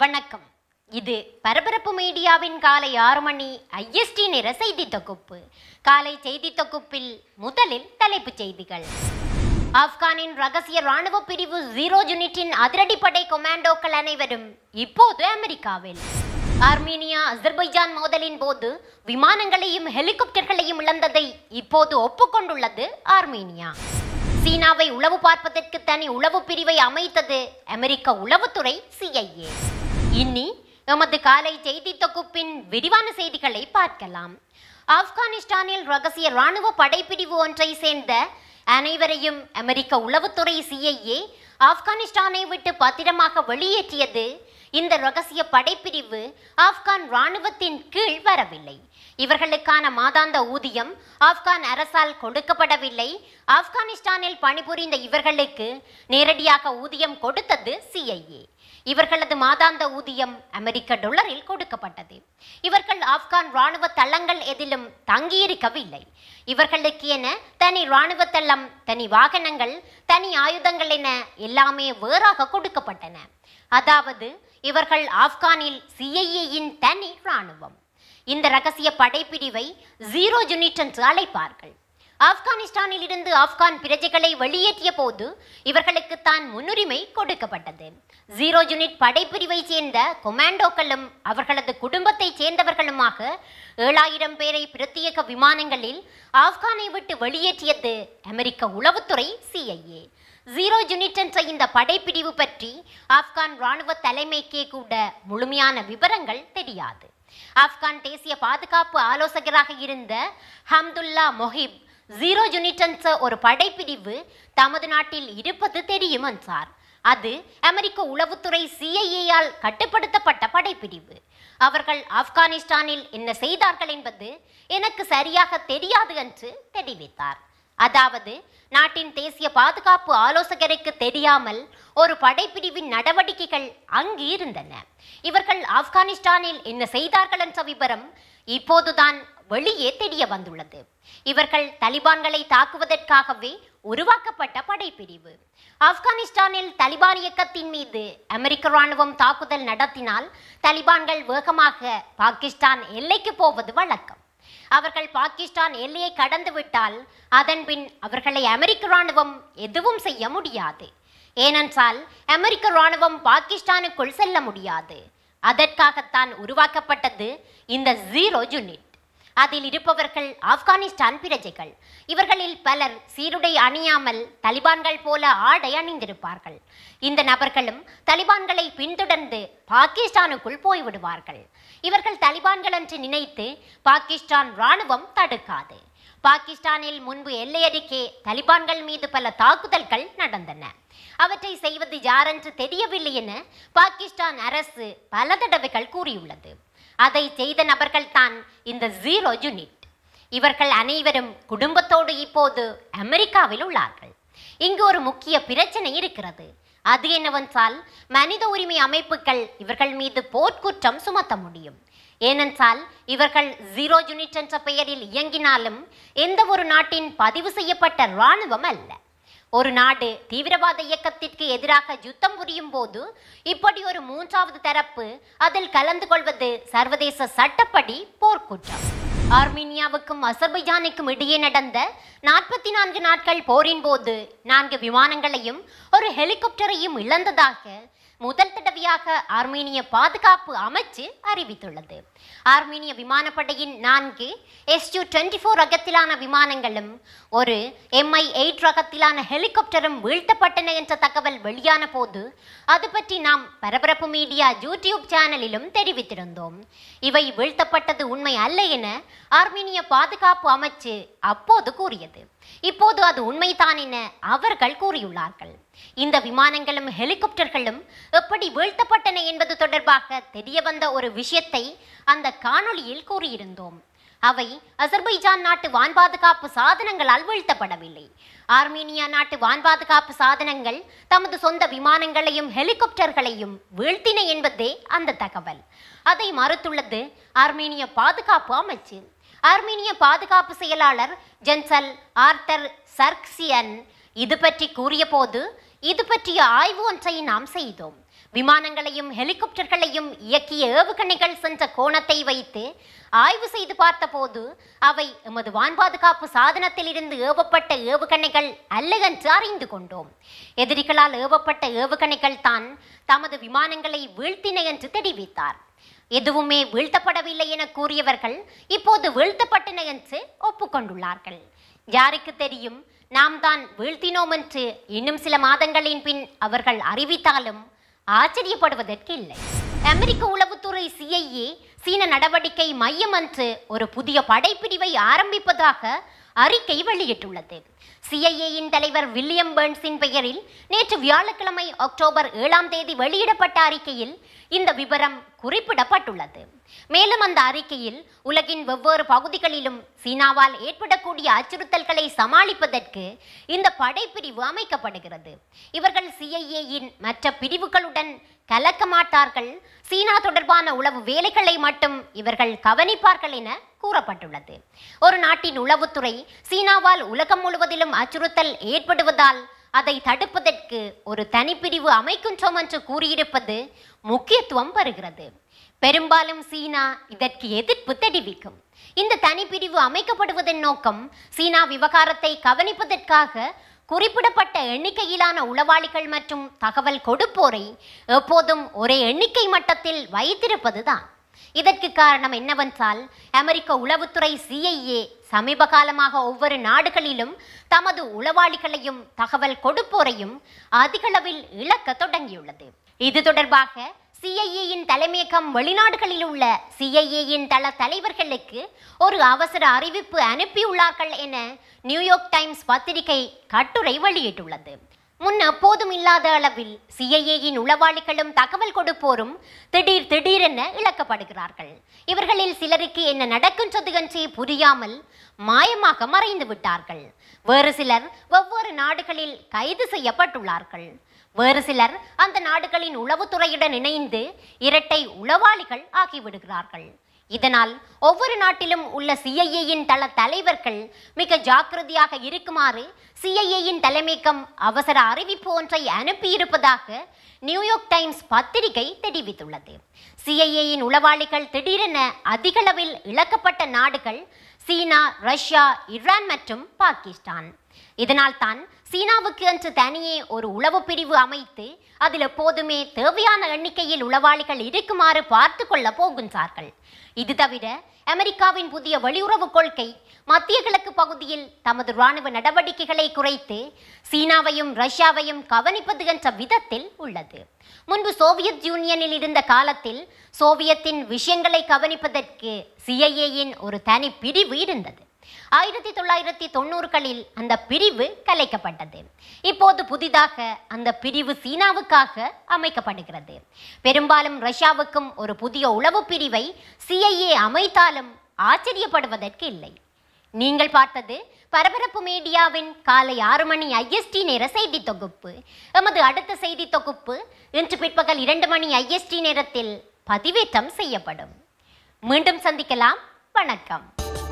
வணக்கம் இது பரபரப்பு மீடியாவின் காலை ஆறு மணி ஐஎஸ்டி நிற செய்தி தொகுப்பு காலை செய்தி தொகுப்பில் முதலில் தலைப்புச் செய்திகள் ஆப்கானின் ரகசிய ராணுவ பிரிவு ஜீரோ யூனிட்டின் அதிரடிப்படை கொமாண்டோக்கள் அனைவரும் இப்போது அமெரிக்காவில் ஆர்மீனியா அசர்பைஜான் மோதலின் போது விமானங்களையும் ஹெலிகாப்டர்களையும் இழந்ததை இப்போது ஒப்புக்கொண்டுள்ளது ஆர்மீனியா சீனாவை உளவு பார்ப்பதற்கு தனி உளவு பிரிவை அமைத்தது அமெரிக்க உளவுத்துறை சிஐஏ இன்னி நமது காலை செய்தி தொகுப்பின் விரிவான செய்திகளை பார்க்கலாம் ஆப்கானிஸ்தானில் ரகசிய ராணுவ படைப்பிரிவு ஒன்றை சேர்ந்த அனைவரையும் அமெரிக்க உளவுத்துறை சிஐஏ ஆப்கானிஸ்தானை விட்டு பத்திரமாக வெளியேற்றியது இந்த ரகசிய படைப்பிரிவு ஆப்கான் இராணுவத்தின் கீழ் வரவில்லை இவர்களுக்கான மாதாந்த ஊதியம் ஆப்கான் அரசால் கொடுக்கப்படவில்லை ஆப்கானிஸ்தானில் பணிபுரிந்த இவர்களுக்கு நேரடியாக ஊதியம் கொடுத்தது சிஐஏ இவர்களது மாதாந்த ஊதியம் அமெரிக்க டொலரில் கொடுக்கப்பட்டது இவர்கள் ஆப்கான் இராணுவ தளங்கள் எதிலும் தங்கியிருக்கவில்லை இவர்களுக்கு என தனி இராணுவ தளம் தனி வாகனங்கள் தனி ஆயுதங்கள் என எல்லாமே வேறாக கொடுக்கப்பட்டன அதாவது இவர்கள் ஆப்கானில் சிஐஏயின் தனி இராணுவம் இந்த ரகசிய படைப்பிரிவை ஜீரோ யூனிட் என்று அழைப்பார்கள் ஆப்கானிஸ்தானில் இருந்து ஆப்கான் பிரஜைகளை வெளியேற்றிய போது இவர்களுக்கு தான் முன்னுரிமை கொடுக்கப்பட்டது ஜீரோ யூனிட் படைப்பிரிவை சேர்ந்த கொமாண்டோக்களும் அவர்களது குடும்பத்தைச் சேர்ந்தவர்களுமாக ஏழாயிரம் பேரை பிரத்யேக விமானங்களில் ஆப்கானை விட்டு வெளியேற்றியது அமெரிக்க உளவுத்துறை சிஐஏ ஜீரோ யூனிட் என்ற இந்த படைப்பிரிவு பற்றி ஆப்கான் இராணுவ தலைமைக்கே கூட முழுமையான விவரங்கள் தெரியாது ஆப்கான் தேசிய பாதுகாப்பு ஆலோசகராக இருந்த ஹம்துல்லா மொஹிப் ஜீரோ யூனிட் ஒரு படைப்பிரிவு தமது நாட்டில் இருப்பது தெரியும் என்றார் அது அமெரிக்க உளவுத்துறை சிஐஏயால் கட்டுப்படுத்தப்பட்ட படைப்பிரிவு அவர்கள் ஆப்கானிஸ்தானில் என்ன செய்தார்கள் என்பது எனக்கு சரியாக தெரியாது என்று தெரிவித்தார் அதாவது நாட்டின் தேசிய பாதுகாப்பு ஆலோசகருக்கு தெரியாமல் ஒரு படைப்பிரிவின் நடவடிக்கைகள் அங்கு இருந்தன இவர்கள் ஆப்கானிஸ்தானில் என்ன செய்தார்கள் என்ற விவரம் இப்போதுதான் வெளியே தெரிய வந்துள்ளது இவர்கள் தலிபான்களை தாக்குவதற்காகவே உருவாக்கப்பட்ட படைப்பிரிவு ஆப்கானிஸ்தானில் தலிபான் இயக்கத்தின் மீது அமெரிக்க ராணுவம் தாக்குதல் நடத்தினால் தலிபான்கள் வேகமாக பாகிஸ்தான் எல்லைக்கு போவது வழக்கம் அவர்கள் பாகிஸ்தான் எல்லையை கடந்துவிட்டால் அதன்பின் அவர்களை அமெரிக்க ராணுவம் எதுவும் செய்ய முடியாது ஏனென்றால் அமெரிக்க ராணுவம் பாகிஸ்தானுக்குள் செல்ல முடியாது அதற்காகத்தான் உருவாக்கப்பட்டது இந்த ஜீரோ யூனிட் அதில் இருப்பவர்கள் ஆப்கானிஸ்தான் பிரஜைகள் இவர்களில் பலர் சீருடை அணியாமல் தலிபான்கள் போல ஆடை அணிந்திருப்பார்கள் இந்த நபர்களும் தலிபான்களை பின்தொடர்ந்து பாகிஸ்தானுக்குள் போய்விடுவார்கள் இவர்கள் தலிபான்கள் என்று நினைத்து பாகிஸ்தான் இராணுவம் தடுக்காது பாகிஸ்தானில் முன்பு எல்லையருகே தலிபான்கள் மீது பல தாக்குதல்கள் நடந்தன அவற்றை செய்வது யாரென்று தெரியவில்லை என பாகிஸ்தான் அரசு பல தடவைகள் கூறியுள்ளது அதை செய்த நபர்கள் தான் இந்த ஜீரோ யூனிட் இவர்கள் அனைவரும் குடும்பத்தோடு இப்போது அமெரிக்காவில் உள்ளார்கள் இங்கு ஒரு முக்கிய பிரச்சனை இருக்கிறது அது என்னவென்றால் மனித உரிமை அமைப்புகள் இவர்கள் மீது போர்க்குற்றம் சுமத்த முடியும் ஏனென்றால் இவர்கள் ஜீரோ யூனிட் என்ற பெயரில் இயங்கினாலும் எந்த ஒரு நாட்டின் பதிவு செய்யப்பட்ட இராணுவம் அல்ல ஒரு நாடு தீவிரவாத இயக்கத்திற்கு எதிராக யுத்தம் புரியும் போது இப்படி ஒரு மூன்றாவது தரப்பு அதில் கலந்து கொள்வது சர்வதேச சட்டப்படி போர்க்குற்றம் ஆர்மீனியாவுக்கும் அசர்பைஜானுக்கும் இடையே நடந்த நாற்பத்தி நான்கு நாட்கள் போரின் போது நான்கு விமானங்களையும் ஒரு ஹெலிகாப்டரையும் இழந்ததாக முதல் தடவையாக ஆர்மீனிய பாதுகாப்பு அமைச்சு அறிவித்துள்ளது ஆர்மீனிய விமானப்படையின் நான்கு எஸ்யூ டுவெண்ட்டி ஃபோர் ரகத்திலான விமானங்களும் ஒரு எம்ஐ எயிட் ரகத்திலான ஹெலிகாப்டரும் வீழ்த்தப்பட்டன என்ற தகவல் வெளியான போது அது பற்றி நாம் பரபரப்பு மீடியா யூடியூப் சேனலிலும் தெரிவித்திருந்தோம் இவை வீழ்த்தப்பட்டது உண்மை அல்ல என ஆர்மீனிய பாதுகாப்பு அமைச்சு அப்போது கூறியது இப்போது அது உண்மைதான் என அவர்கள் கூறியுள்ளார்கள் இந்த விமானங்களும் ஹெலிகாப்டர்களும் எப்படி வீழ்த்தப்பட்டன என்பது தொடர்பாக தெரிய வந்த ஒரு விஷயத்தை அந்த காணொளியில் கூறியிருந்தோம் அவை அசர்பைஜான் நாட்டு வான் பாதுகாப்பு சாதனங்களால் வீழ்த்தப்படவில்லை ஆர்மீனியா நாட்டு வான் பாதுகாப்பு சாதனங்கள் தமது சொந்த விமானங்களையும் ஹெலிகாப்டர்களையும் வீழ்த்தின என்பதே அந்த தகவல் அதை மறுத்துள்ளது ஆர்மீனிய பாதுகாப்பு அமைச்சு ஆர்மீனிய பாதுகாப்பு செயலாளர் ஜென்சல் ஆர்த்தர் சர்க்சியன் இது பற்றி கூறியபோது இது பற்றிய ஆய்வு ஒன்றை நாம் செய்தோம் விமானங்களையும் ஹெலிகாப்டர்களையும் இயக்கிய ஏவுகணைகள் சென்ற கோணத்தை வைத்து ஆய்வு செய்து பார்த்தபோது அவை எமது வான் பாதுகாப்பு சாதனத்தில் இருந்து ஏவப்பட்ட ஏவுகணைகள் அல்ல என்று அறிந்து கொண்டோம் எதிரிகளால் ஏவப்பட்ட ஏவுகணைகள் தான் தமது விமானங்களை வீழ்த்தின என்று தெரிவித்தார் எதுவுமே வீழ்த்தப்படவில்லை என கூறியவர்கள் இப்போது வீழ்த்தப்பட்டன என்று ஒப்புக்கொண்டுள்ளார்கள் யாருக்கு தெரியும் நாம் தான் வீழ்த்தினோம் என்று இன்னும் சில மாதங்களின் பின் அவர்கள் அறிவித்தாலும் ஆச்சரியப்படுவதற்கு இல்லை அமெரிக்க உளவுத்துறை சிஐஏ சீன நடவடிக்கை மையம் என்று ஒரு புதிய படைப்பிரிவை ஆரம்பிப்பதாக அறிக்கை வெளியிட்டுள்ளது சிஐஏயின் தலைவர் வில்லியம் பேர்ன்ஸின் பெயரில் நேற்று வியாழக்கிழமை அக்டோபர் ஏழாம் தேதி வெளியிடப்பட்ட அறிக்கையில் இந்த விவரம் குறிப்பிடப்பட்டுள்ளது மேலும் அந்த அறிக்கையில் உலகின் வெவ்வேறு பகுதிகளிலும் சீனாவால் ஏற்படக்கூடிய அச்சுறுத்தல்களை சமாளிப்பதற்கு இந்த படைப்பிரிவு அமைக்கப்படுகிறது இவர்கள் சிஐஏயின் மற்ற பிரிவுகளுடன் கலக்க மாட்டார்கள் சீனா தொடர்பான உளவு வேலைகளை மட்டும் இவர்கள் கவனிப்பார்கள் என கூறப்பட்டுள்ளது ஒரு நாட்டின் உளவுத்துறை சீனாவால் உலகம் முழுவதிலும் அச்சுறுத்தல் ஏற்படுவதால் அதை தடுப்பதற்கு ஒரு தனிப்பிரிவு அமைக்கின்றோம் என்று கூறியிருப்பது முக்கியத்துவம் பெறுகிறது பெரும்பாலும் சீனா இதற்கு எதிர்ப்பு தெரிவிக்கும் இந்த தனிப்பிரிவு அமைக்கப்படுவதன் நோக்கம் சீனா விவகாரத்தை கவனிப்பதற்காக குறிப்பிடப்பட்ட எண்ணிக்கையிலான உளவாளிகள் மற்றும் தகவல் கொடுப்போரை எப்போதும் ஒரே எண்ணிக்கை மட்டத்தில் வைத்திருப்பதுதான் இதற்கு காரணம் என்னவென்றால் அமெரிக்க உளவுத்துறை சிஐஏ சமீப காலமாக ஒவ்வொரு நாடுகளிலும் தமது உளவாளிகளையும் தகவல் கொடுப்போரையும் அதிகளவில் இழக்க தொடங்கியுள்ளது இது தொடர்பாக சிஐஏயின் தலைமையகம் வெளிநாடுகளில் உள்ள சிஐஏயின் தள தலைவர்களுக்கு ஒரு அவசர அறிவிப்பு அனுப்பியுள்ளார்கள் என நியூயார்க் டைம்ஸ் பத்திரிகை கட்டுரை வெளியிட்டுள்ளது முன் அப்போதும் இல்லாத அளவில் சிஐஏயின் உளவாளிகளும் தகவல் கொடுப்போரும் திடீர் திடீரென இழக்கப்படுகிறார்கள் இவர்களில் சிலருக்கு என்ன நடக்கும் என்றே புரியாமல் மாயமாக மறைந்து விட்டார்கள் வேறு சிலர் ஒவ்வொரு நாடுகளில் கைது செய்யப்பட்டுள்ளார்கள் வேறு சிலர் அந்த நாடுகளின் உளவுத்துறையுடன் இணைந்து இரட்டை உளவாளிகள் ஆகிவிடுகிறார்கள் இதனால் ஒவ்வொரு நாட்டிலும் உள்ள சிஐஏயின் தள தலைவர்கள் மிக ஜாக்கிரதையாக இருக்குமாறு சிஐஏயின் தலைமைக்கம் அவசர அறிவிப்பு ஒன்றை அனுப்பியிருப்பதாக நியூயார்க் டைம்ஸ் பத்திரிகை தெரிவித்துள்ளது சிஐஏயின் உளவாளிகள் திடீரென அதிகளவில் இழக்கப்பட்ட நாடுகள் சீனா ரஷ்யா ஈரான் மற்றும் பாகிஸ்தான் இதனால் தான் சீனாவுக்கு என்று தனியே ஒரு உளவு பிரிவு அமைத்து அதில் போதுமே தேவையான எண்ணிக்கையில் உளவாளிகள் இருக்குமாறு பார்த்து கொள்ள போகின்றார்கள் இது தவிர அமெரிக்காவின் புதிய வெளியுறவு கொள்கை மத்திய கிழக்கு பகுதியில் தமது இராணுவ நடவடிக்கைகளை குறைத்து சீனாவையும் ரஷ்யாவையும் கவனிப்பது என்ற விதத்தில் உள்ளது முன்பு சோவியத் யூனியனில் இருந்த காலத்தில் சோவியத்தின் விஷயங்களை கவனிப்பதற்கு சிஐஏயின் ஒரு தனி பிரிவு இருந்தது ஆயிரத்தி தொள்ளாயிரத்தி தொண்ணூறுகளில் அந்த பிரிவு கலைக்கப்பட்டது இப்போது புதிதாக அந்த பிரிவு சீனாவுக்காக அமைக்கப்படுகிறது பெரும்பாலும் ரஷ்யாவுக்கும் ஒரு புதிய உளவு பிரிவை சிஐஏ அமைத்தாலும் ஆச்சரியப்படுவதற்கு இல்லை நீங்கள் பார்த்தது பரபரப்பு மீடியாவின் காலை ஆறு மணி ஐஎஸ்டி நேர செய்தி தொகுப்பு எமது அடுத்த செய்தி தொகுப்பு இன்று பிற்பகல் இரண்டு மணி ஐஎஸ்டி நேரத்தில் பதிவேற்றம் செய்யப்படும் மீண்டும் சந்திக்கலாம் வணக்கம்